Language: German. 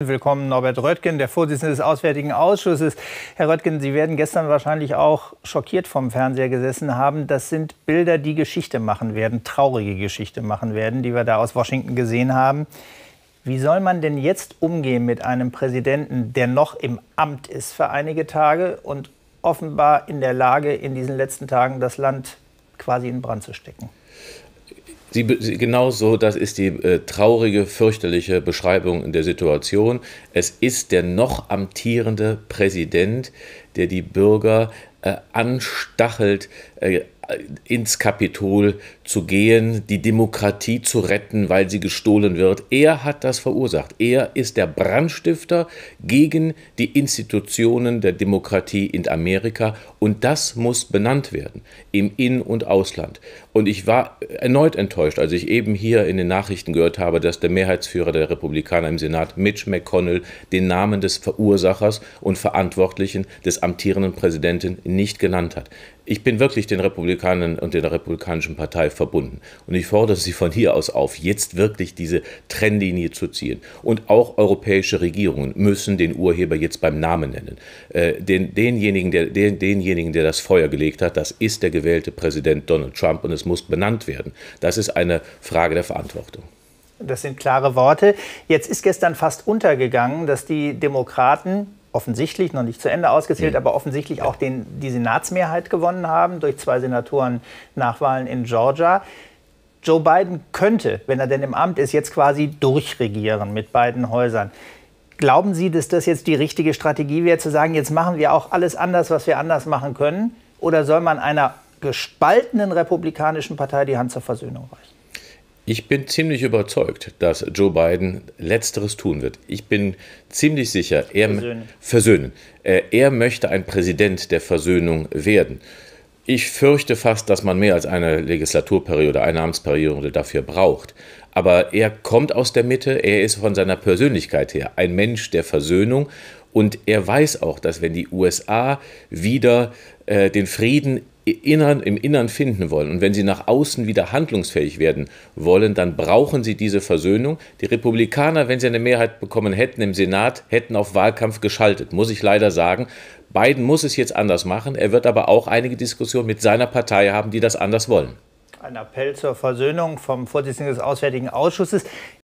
Willkommen Norbert Röttgen, der Vorsitzende des Auswärtigen Ausschusses. Herr Röttgen, Sie werden gestern wahrscheinlich auch schockiert vom Fernseher gesessen haben. Das sind Bilder, die Geschichte machen werden, traurige Geschichte machen werden, die wir da aus Washington gesehen haben. Wie soll man denn jetzt umgehen mit einem Präsidenten, der noch im Amt ist für einige Tage und offenbar in der Lage, in diesen letzten Tagen das Land quasi in Brand zu stecken? Sie, genau so, das ist die äh, traurige, fürchterliche Beschreibung der Situation. Es ist der noch amtierende Präsident, der die Bürger äh, anstachelt, äh, ins Kapitol zu gehen, die Demokratie zu retten, weil sie gestohlen wird. Er hat das verursacht. Er ist der Brandstifter gegen die Institutionen der Demokratie in Amerika und das muss benannt werden im In- und Ausland. Und ich war erneut enttäuscht, als ich eben hier in den Nachrichten gehört habe, dass der Mehrheitsführer der Republikaner im Senat, Mitch McConnell, den Namen des Verursachers und Verantwortlichen des amtierenden Präsidenten nicht genannt hat. Ich bin wirklich den Republikanern und der Republikanischen Partei verbunden. Und ich fordere Sie von hier aus auf, jetzt wirklich diese Trennlinie zu ziehen. Und auch europäische Regierungen müssen den Urheber jetzt beim Namen nennen. Äh, den, denjenigen, der, den, denjenigen, der das Feuer gelegt hat, das ist der gewählte Präsident Donald Trump und es muss benannt werden. Das ist eine Frage der Verantwortung. Das sind klare Worte. Jetzt ist gestern fast untergegangen, dass die Demokraten offensichtlich, noch nicht zu Ende ausgezählt, mhm. aber offensichtlich auch den, die Senatsmehrheit gewonnen haben durch zwei Senatoren Nachwahlen in Georgia. Joe Biden könnte, wenn er denn im Amt ist, jetzt quasi durchregieren mit beiden Häusern. Glauben Sie, dass das jetzt die richtige Strategie wäre, zu sagen, jetzt machen wir auch alles anders, was wir anders machen können? Oder soll man einer gespaltenen republikanischen Partei die Hand zur Versöhnung reichen? Ich bin ziemlich überzeugt, dass Joe Biden Letzteres tun wird. Ich bin ziemlich sicher, er versöhnen. versöhnen. Äh, er möchte ein Präsident der Versöhnung werden. Ich fürchte fast, dass man mehr als eine Legislaturperiode, eine Amtsperiode dafür braucht. Aber er kommt aus der Mitte, er ist von seiner Persönlichkeit her ein Mensch der Versöhnung und er weiß auch, dass wenn die USA wieder äh, den Frieden innern, im Innern finden wollen und wenn sie nach außen wieder handlungsfähig werden wollen, dann brauchen sie diese Versöhnung. Die Republikaner, wenn sie eine Mehrheit bekommen hätten im Senat, hätten auf Wahlkampf geschaltet, muss ich leider sagen. Biden muss es jetzt anders machen. Er wird aber auch einige Diskussionen mit seiner Partei haben, die das anders wollen. Ein Appell zur Versöhnung vom Vorsitzenden des Auswärtigen Ausschusses.